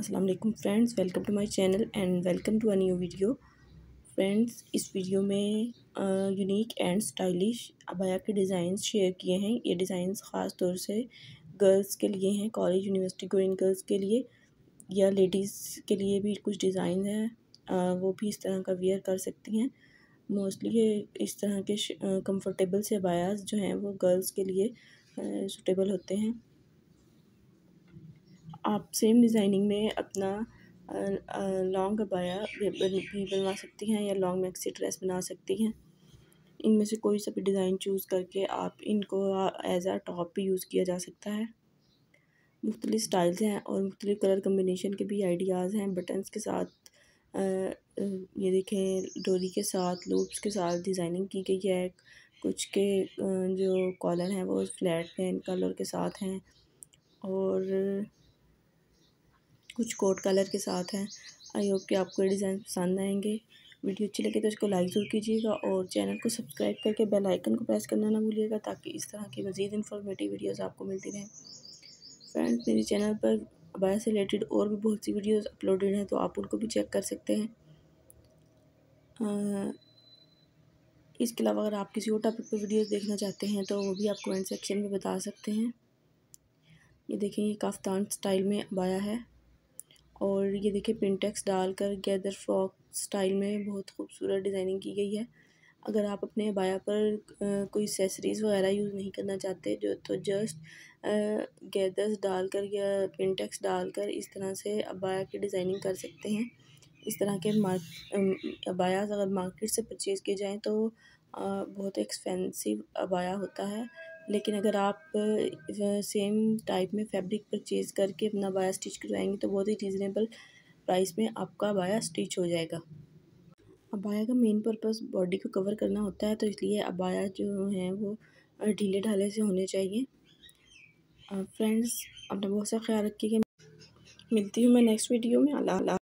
अस्सलाम वालेकुम friends welcome to my channel and welcome to a new video friends इस video में unique and stylish अबाया के डिज़ाइंस शेयर किए हैं ये डिज़ाइंस ख़ास तौर से गर्ल्स के लिए हैं कॉलेज यूनिवर्सिटी गोइंग गर्ल्स के लिए या लेडीज़ के लिए भी कुछ डिज़ाइन हैं वो भी इस तरह का वेयर कर सकती हैं मोस्टली ये इस तरह के कंफर्टेबल से अबायास जो हैं वो गर्ल्स के लिए सूटेबल होते हैं आप सेम डिज़ाइनिंग में अपना लॉन्ग अबाया भी बनवा सकती हैं या लॉन्ग मैक्सी ड्रेस बना सकती हैं इनमें से कोई सा भी डिज़ाइन चूज़ करके आप इनको एज आ टॉप भी यूज़ किया जा सकता है मुख्तलि स्टाइल्स हैं और मुख्तलि कलर कम्बिनेशन के भी आइडियाज़ हैं बटन्स के साथ ये देखें डोरी के साथ लूप्स के साथ डिज़ाइनिंग की गई है कुछ के जो कॉलर हैं वो फ्लैट हैं इन कलर के साथ हैं और कुछ कोट कलर के साथ हैं आई होप कि आपको ये डिज़ाइन पसंद आएंगे वीडियो अच्छी लगे तो इसको लाइक ज़रूर कीजिएगा और चैनल को सब्सक्राइब करके बेल आइकन को प्रेस करना ना भूलिएगा ताकि इस तरह की मज़ीद इन्फॉर्मेटिव वीडियोस आपको मिलती रहें फ्रेंड्स मेरे चैनल पर अबाया से रिलेटेड और भी बहुत सी वीडियोस अपलोडेड हैं तो आप उनको भी चेक कर सकते हैं आ, इसके अलावा अगर आप किसी और टॉपिक पर वीडियोज़ देखना चाहते हैं तो वो भी आप कमेंट सेक्शन में बता सकते हैं ये देखें ये काफ्तान स्टाइल में अबाया है और ये देखिए पिनटेक्स डालकर गैदर फ्रॉक स्टाइल में बहुत खूबसूरत डिज़ाइनिंग की गई है अगर आप अपने अबाया पर कोई सेसरीज़ वगैरह यूज़ नहीं करना चाहते जो तो जस्ट गैदर्स डालकर या पिनटेक्स डालकर इस तरह से अबाया की डिज़ाइनिंग कर सकते हैं इस तरह के मार्क अबायास अगर मार्केट से परचेज़ किए जाएँ तो बहुत एक्सपेंसिव अबाया होता है लेकिन अगर आप सेम टाइप में फैब्रिक परचेज़ करके अपना बाया स्टिच करवाएंगे तो बहुत ही रीज़नेबल प्राइस में आपका बाया स्टिच हो जाएगा अबाया का मेन पर्पस बॉडी को कवर करना होता है तो इसलिए अबाया जो है वो ढीले ढाले से होने चाहिए फ्रेंड्स अपना बहुत सा ख्याल रखिएगा मिलती हूँ मैं नेक्स्ट वीडियो में अल्लाह